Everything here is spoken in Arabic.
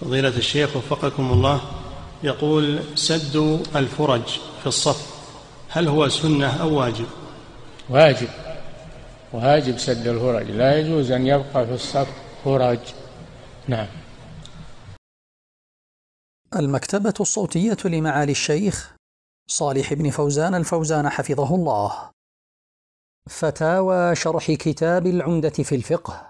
فضيلة الشيخ وفقكم الله يقول سد الفرج في الصف هل هو سنة أو واجب واجب واجب سد الفرج لا يجوز أن يبقى في الصف فرج نعم المكتبة الصوتية لمعالي الشيخ صالح بن فوزان الفوزان حفظه الله فتاوى شرح كتاب العمدة في الفقه